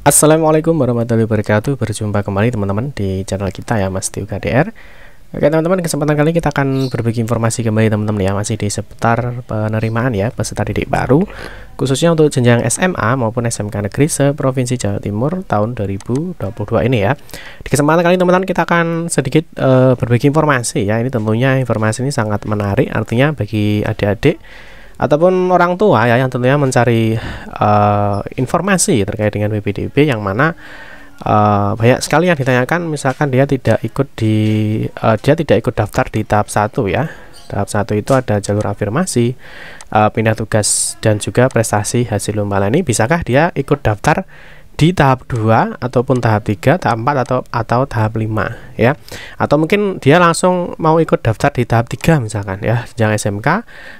Assalamualaikum warahmatullahi wabarakatuh Berjumpa kembali teman-teman di channel kita ya Mas Tio KDR Oke teman-teman kesempatan kali kita akan berbagi informasi kembali teman-teman ya Masih di seputar penerimaan ya peserta didik baru Khususnya untuk jenjang SMA maupun SMK Negeri seprovinsi Jawa Timur tahun 2022 ini ya Di kesempatan kali teman-teman kita akan sedikit uh, berbagi informasi ya Ini tentunya informasi ini sangat menarik artinya bagi adik-adik ataupun orang tua ya yang tentunya mencari uh, informasi terkait dengan PPDB yang mana uh, banyak sekali yang ditanyakan misalkan dia tidak ikut di uh, dia tidak ikut daftar di tahap satu ya tahap satu itu ada jalur afirmasi uh, pindah tugas dan juga prestasi hasil lomba ini bisakah dia ikut daftar di tahap 2 ataupun tahap 3, tahap 4 atau atau tahap 5 ya. Atau mungkin dia langsung mau ikut daftar di tahap 3 misalkan ya, jangan SMK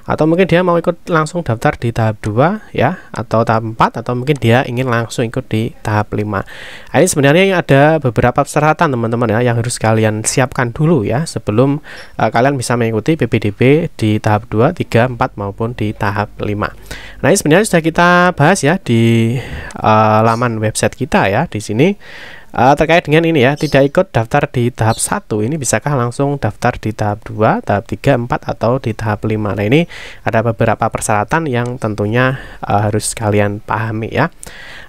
atau mungkin dia mau ikut langsung daftar di tahap 2 ya atau tahap 4 atau mungkin dia ingin langsung ikut di tahap 5. Nah, ini sebenarnya ada beberapa persyaratan teman-teman ya yang harus kalian siapkan dulu ya sebelum uh, kalian bisa mengikuti PPDB di tahap 2, 3, 4 maupun di tahap 5. Nah, ini sebenarnya sudah kita bahas ya di uh, laman web website kita ya di sini uh, terkait dengan ini ya tidak ikut daftar di tahap 1 ini bisakah langsung daftar di tahap 2 tahap 3 4 atau di tahap 5 nah ini ada beberapa persyaratan yang tentunya uh, harus kalian pahami ya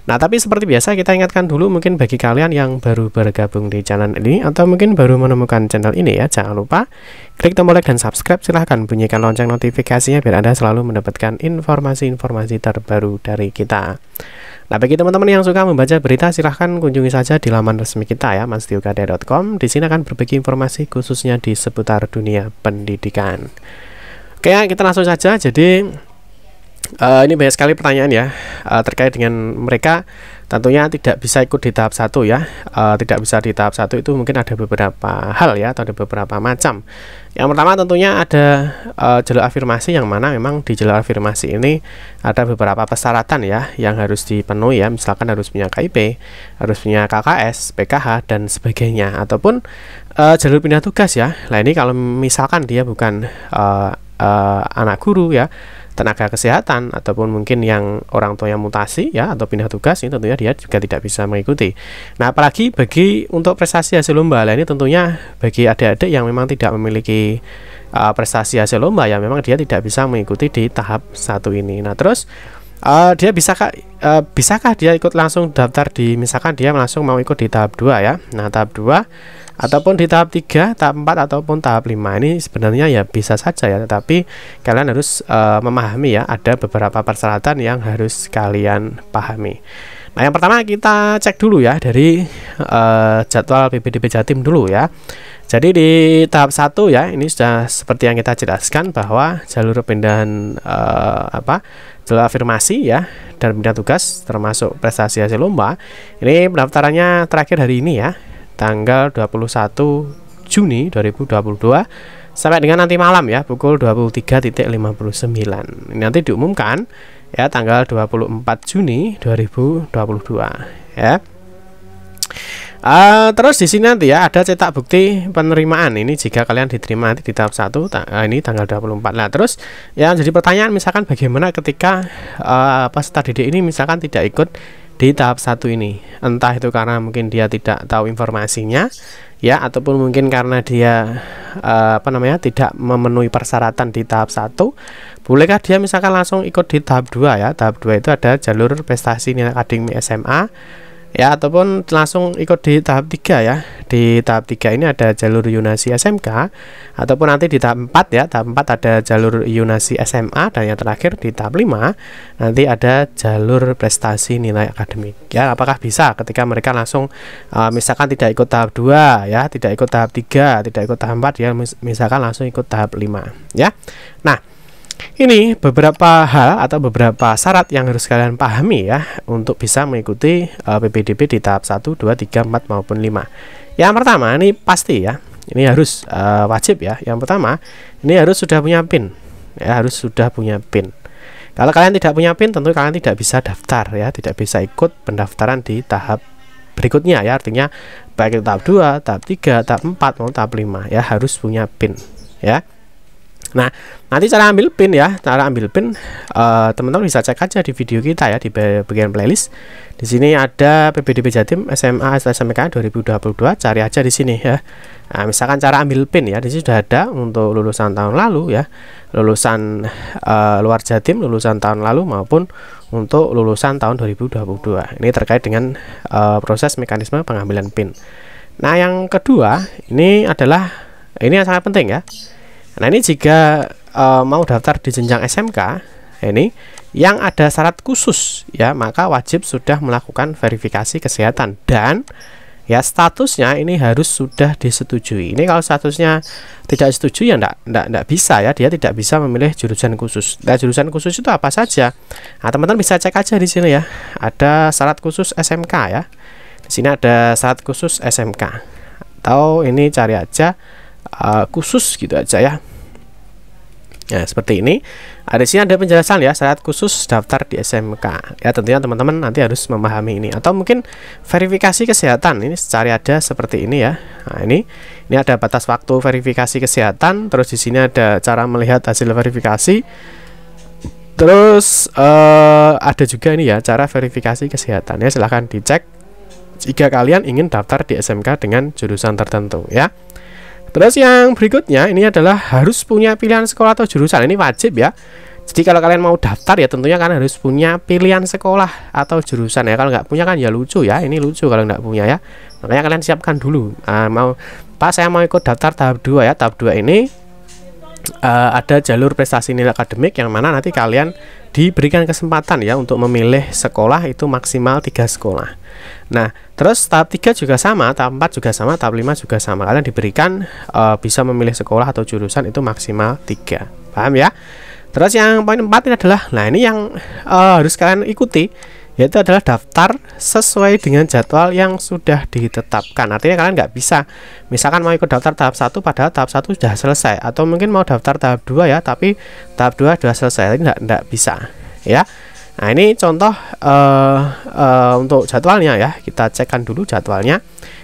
nah tapi seperti biasa kita ingatkan dulu mungkin bagi kalian yang baru bergabung di channel ini atau mungkin baru menemukan channel ini ya jangan lupa klik tombol like dan subscribe silahkan bunyikan lonceng notifikasinya biar anda selalu mendapatkan informasi-informasi terbaru dari kita Nah, bagi teman-teman yang suka membaca berita, silahkan kunjungi saja di laman resmi kita ya, mansdiukada.com. Di sini akan berbagi informasi khususnya di seputar dunia pendidikan. Oke, ya, kita langsung saja. Jadi, uh, ini banyak sekali pertanyaan ya uh, terkait dengan mereka tentunya tidak bisa ikut di tahap satu ya uh, tidak bisa di tahap satu itu mungkin ada beberapa hal ya atau ada beberapa macam yang pertama tentunya ada uh, jalur afirmasi yang mana memang di jalur afirmasi ini ada beberapa persyaratan ya yang harus dipenuhi ya misalkan harus punya KIP harus punya KKS PKH dan sebagainya ataupun uh, jalur pindah tugas ya nah ini kalau misalkan dia bukan uh, uh, anak guru ya tenaga kesehatan ataupun mungkin yang orang tua yang mutasi ya atau pindah tugas ini tentunya dia juga tidak bisa mengikuti. Nah, apalagi bagi untuk prestasi hasil lomba lah ini tentunya bagi adik-adik yang memang tidak memiliki uh, prestasi hasil lomba ya memang dia tidak bisa mengikuti di tahap satu ini. Nah, terus uh, dia bisakah uh, bisakah dia ikut langsung daftar di misalkan dia langsung mau ikut di tahap dua ya. Nah, tahap dua ataupun di tahap 3, tahap 4 ataupun tahap 5 ini sebenarnya ya bisa saja ya tetapi kalian harus uh, memahami ya ada beberapa persyaratan yang harus kalian pahami. Nah, yang pertama kita cek dulu ya dari uh, jadwal PPDB Jatim dulu ya. Jadi di tahap 1 ya, ini sudah seperti yang kita jelaskan bahwa jalur pindahan uh, apa? jalur afirmasi ya dan pindah tugas termasuk prestasi hasil lomba. Ini pendaftarannya terakhir hari ini ya tanggal 21 Juni 2022 sampai dengan nanti malam ya pukul 23.59. ini Nanti diumumkan ya tanggal 24 Juni 2022 ya. Uh, terus di sini nanti ya ada cetak bukti penerimaan ini jika kalian diterima nanti di tahap 1 ta eh, ini tanggal 24 lah terus yang jadi pertanyaan misalkan bagaimana ketika uh, peserta didik ini misalkan tidak ikut di tahap satu ini entah itu karena mungkin dia tidak tahu informasinya ya ataupun mungkin karena dia uh, apa namanya tidak memenuhi persyaratan di tahap satu bolehkah dia misalkan langsung ikut di tahap 2 ya tahap 2 itu ada jalur prestasi nilai akademi SMA ya ataupun langsung ikut di tahap 3 ya di tahap 3 ini ada jalur yunasi SMK ataupun nanti di tahap 4 ya tahap 4 ada jalur yunasi SMA dan yang terakhir di tahap 5 nanti ada jalur prestasi nilai akademik ya apakah bisa ketika mereka langsung uh, misalkan tidak ikut tahap 2 ya tidak ikut tahap 3 tidak ikut tahap 4 ya misalkan langsung ikut tahap 5 ya nah ini beberapa hal atau beberapa syarat yang harus kalian pahami ya untuk bisa mengikuti uh, eh, PPDB di tahap 1, 2, 3, 4 maupun 5. Yang pertama ini pasti ya. Ini harus uh, wajib ya. Yang pertama, ini harus sudah punya PIN. Ya, harus sudah punya PIN. Kalau kalian tidak punya PIN tentu kalian tidak bisa daftar ya, tidak bisa ikut pendaftaran di tahap berikutnya ya. Artinya baik tahap 2, tahap 3, tahap 4 maupun tahap 5 ya harus punya PIN ya. Nah, nanti cara ambil pin ya, cara ambil pin eh, teman-teman uh, bisa cek aja di video kita ya di bagian playlist. Di sini ada PBDB Jatim SMA SMK 2022, cari aja di sini ya. Nah, misalkan cara ambil pin ya, di sini sudah ada untuk lulusan tahun lalu ya, lulusan uh, luar Jatim, lulusan tahun lalu maupun untuk lulusan tahun 2022. Ini terkait dengan uh, proses mekanisme pengambilan pin. Nah, yang kedua ini adalah ini yang sangat penting ya Nah ini jika e, mau daftar di jenjang SMK ini yang ada syarat khusus ya maka wajib sudah melakukan verifikasi kesehatan dan ya statusnya ini harus sudah disetujui ini kalau statusnya tidak setuju ya enggak, enggak, enggak bisa ya dia tidak bisa memilih jurusan khusus nah jurusan khusus itu apa saja nah teman-teman bisa cek aja di sini ya ada syarat khusus SMK ya di sini ada syarat khusus SMK atau ini cari aja uh, khusus gitu aja ya ya seperti ini. Ada ah, sini ada penjelasan ya syarat khusus daftar di SMK. Ya, tentunya teman-teman nanti harus memahami ini atau mungkin verifikasi kesehatan. Ini secara ada seperti ini ya. Nah, ini ini ada batas waktu verifikasi kesehatan, terus di sini ada cara melihat hasil verifikasi. Terus uh, ada juga ini ya cara verifikasi kesehatan. Ya, silahkan dicek jika kalian ingin daftar di SMK dengan jurusan tertentu ya. Terus yang berikutnya ini adalah harus punya pilihan sekolah atau jurusan. Ini wajib ya. Jadi kalau kalian mau daftar ya tentunya kan harus punya pilihan sekolah atau jurusan ya. Kalau nggak punya kan ya lucu ya. Ini lucu kalau nggak punya ya. Makanya kalian siapkan dulu. Uh, mau pas saya mau ikut daftar tahap 2 ya. Tahap 2 ini uh, ada jalur prestasi nilai akademik yang mana nanti kalian diberikan kesempatan ya untuk memilih sekolah itu maksimal tiga sekolah. Nah, terus tahap 3 juga sama, tahap 4 juga sama, tahap 5 juga sama. Kalian diberikan uh, bisa memilih sekolah atau jurusan itu maksimal tiga, Paham ya? Terus yang poin empat ini adalah nah ini yang uh, harus kalian ikuti yaitu adalah daftar sesuai dengan jadwal yang sudah ditetapkan artinya kalian nggak bisa misalkan mau ikut daftar tahap 1 padahal tahap 1 sudah selesai atau mungkin mau daftar tahap 2 ya tapi tahap 2 sudah selesai tidak nggak bisa ya nah ini contoh uh, uh, untuk jadwalnya ya kita cekkan dulu jadwalnya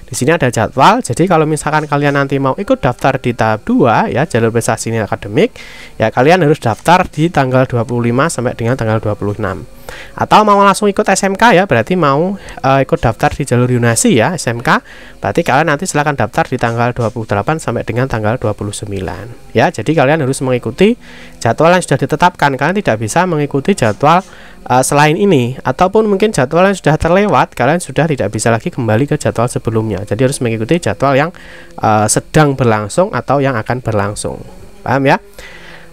di sini ada jadwal. Jadi kalau misalkan kalian nanti mau ikut daftar di tahap 2 ya jalur prestasi nilai akademik, ya kalian harus daftar di tanggal 25 sampai dengan tanggal 26. Atau mau langsung ikut SMK ya, berarti mau uh, ikut daftar di jalur Yunasi ya, SMK. Berarti kalian nanti silahkan daftar di tanggal 28 sampai dengan tanggal 29. Ya, jadi kalian harus mengikuti jadwal yang sudah ditetapkan. Kalian tidak bisa mengikuti jadwal uh, selain ini ataupun mungkin jadwal yang sudah terlewat kalian sudah tidak bisa lagi kembali ke jadwal sebelumnya jadi harus mengikuti jadwal yang uh, sedang berlangsung atau yang akan berlangsung paham ya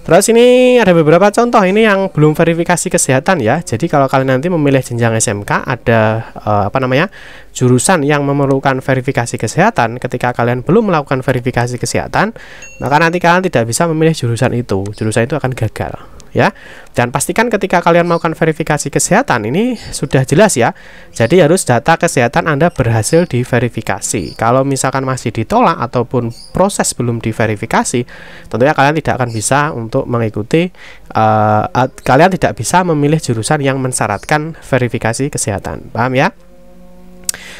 Terus ini ada beberapa contoh ini yang belum verifikasi kesehatan ya. Jadi kalau kalian nanti memilih jenjang SMK ada uh, apa namanya? jurusan yang memerlukan verifikasi kesehatan. Ketika kalian belum melakukan verifikasi kesehatan, maka nanti kalian tidak bisa memilih jurusan itu. Jurusan itu akan gagal ya. Dan pastikan ketika kalian melakukan verifikasi kesehatan ini sudah jelas ya. Jadi harus data kesehatan Anda berhasil diverifikasi. Kalau misalkan masih ditolak ataupun proses belum diverifikasi, tentunya kalian tidak akan bisa untuk mengikuti uh, uh, kalian tidak bisa memilih jurusan yang mensyaratkan verifikasi kesehatan. Paham ya?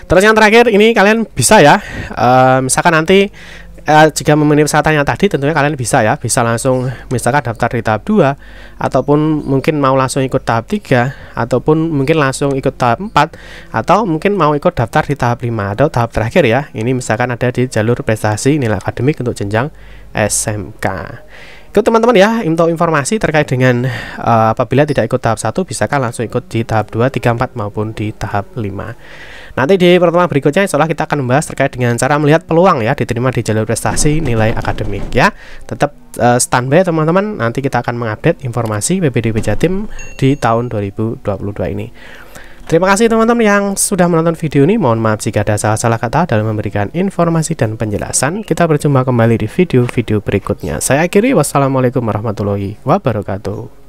Terus yang terakhir ini kalian bisa ya, uh, misalkan nanti eh, jika memenuhi yang tadi tentunya kalian bisa ya bisa langsung misalkan daftar di tahap 2 ataupun mungkin mau langsung ikut tahap 3 ataupun mungkin langsung ikut tahap 4 atau mungkin mau ikut daftar di tahap 5 atau tahap terakhir ya ini misalkan ada di jalur prestasi nilai akademik untuk jenjang SMK itu teman-teman ya, untuk informasi terkait dengan uh, apabila tidak ikut tahap 1 bisakah langsung ikut di tahap 2, 3, 4 maupun di tahap 5. Nanti di pertemuan berikutnya insyaallah kita akan membahas terkait dengan cara melihat peluang ya diterima di jalur prestasi nilai akademik ya. Tetap uh, standby teman-teman, nanti kita akan mengupdate informasi PPDB Jatim di tahun 2022 ini. Terima kasih teman-teman yang sudah menonton video ini. Mohon maaf jika ada salah-salah kata dalam memberikan informasi dan penjelasan. Kita berjumpa kembali di video-video berikutnya. Saya akhiri. Wassalamualaikum warahmatullahi wabarakatuh.